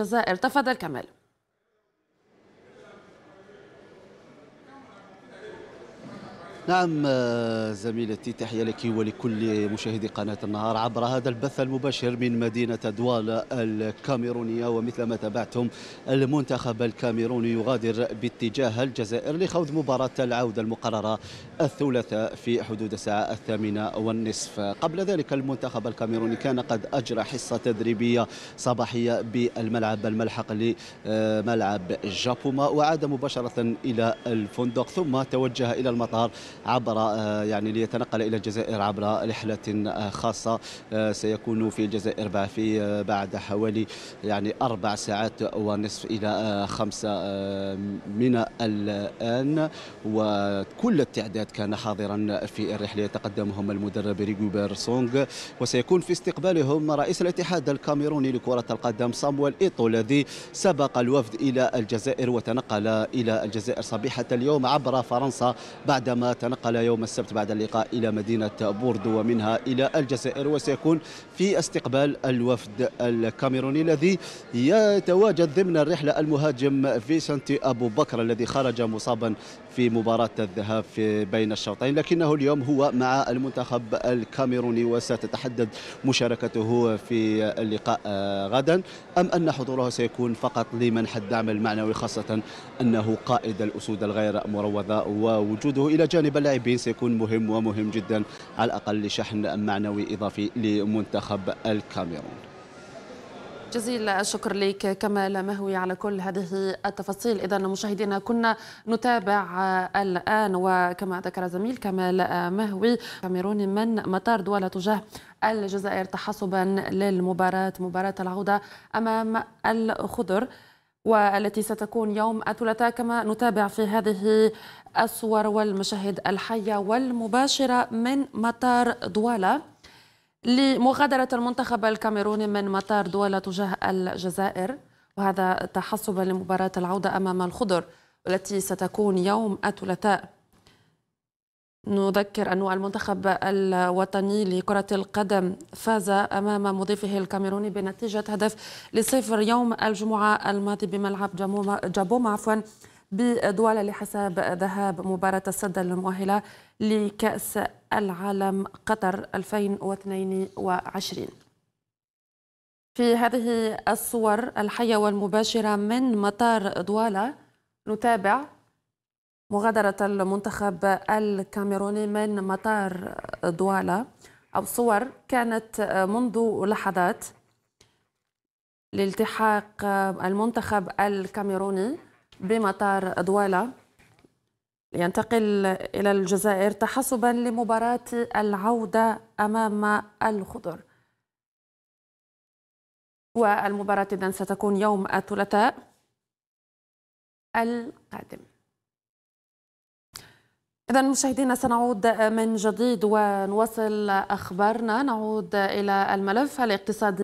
الجزائر تفضل كمال نعم آه، زميلتي تحية لك ولكل مشاهدي قناة النهار عبر هذا البث المباشر من مدينة دوالا الكاميرونية ومثل ما تابعتم المنتخب الكاميروني يغادر باتجاه الجزائر لخوض مباراة العودة المقررة الثلاثاء في حدود الساعة الثامنة والنصف قبل ذلك المنتخب الكاميروني كان قد أجرى حصة تدريبية صباحية بالملعب الملحق لملعب آه، جابوما وعاد مباشرة إلى الفندق ثم توجه إلى المطار عبر آه، يعني ليتنقل إلى الجزائر عبر رحلة آه، خاصة آه، سيكون في الجزائر في بعد حوالي يعني أربع ساعات ونصف إلى خمسة من الآن وكل التعداد كان حاضرا في الرحلة يتقدمهم المدرب ريغوبير سونغ وسيكون في استقبالهم رئيس الاتحاد الكاميروني لكرة القدم صامويل إيتو الذي سبق الوفد إلى الجزائر وتنقل إلى الجزائر صبيحة اليوم عبر فرنسا بعدما تنقل يوم السبت بعد اللقاء إلى مدينة بوردو ومنها إلى الجزائر وسيكون في استقبال الوفد الكاميروني الذي يتواجد ضمن الرحلة المهاجم فيسنتي أبو بكر الذي خرج مصابا في مباراة الذهاب بين الشوطين لكنه اليوم هو مع المنتخب الكاميروني وستتحدد مشاركته في اللقاء غدا أم أن حضوره سيكون فقط لمنح الدعم المعنوي خاصة أنه قائد الأسود الغير مروضة ووجوده إلى جانب جانب اللاعبين سيكون مهم ومهم جدا على الأقل لشحن معنوي إضافي لمنتخب الكاميرون جزيل الشكر لك كمال مهوي على كل هذه التفاصيل اذا مشاهدينا كنا نتابع الان وكما ذكر زميل كمال مهوي كاميروني من مطار دوله تجاه الجزائر تحسبا للمباراه مباراه العوده امام الخضر والتي ستكون يوم الثلاثاء كما نتابع في هذه الصور والمشاهد الحية والمباشرة من مطار دوالا لمغادرة المنتخب الكاميروني من مطار دوالا تجاه الجزائر وهذا تحسبا لمباراة العودة أمام الخضر التي ستكون يوم الثلاثاء نذكر أن المنتخب الوطني لكرة القدم فاز أمام مضيفه الكاميروني بنتيجة هدف لصفر يوم الجمعة الماضي بملعب جابوما عفوا بدول لحساب ذهاب مباراة السد المؤهلة لكأس العالم قطر 2022 في هذه الصور الحية والمباشرة من مطار دوالا نتابع مغادرة المنتخب الكاميروني من مطار دوالا أو صور كانت منذ لحظات لالتحاق المنتخب الكاميروني بمطار دوالا ينتقل إلى الجزائر تحسبا لمباراة العودة أمام الخضر والمباراة إذن ستكون يوم الثلاثاء القادم إذا مشاهدينا سنعود من جديد ونواصل أخبارنا نعود إلى الملف الاقتصادي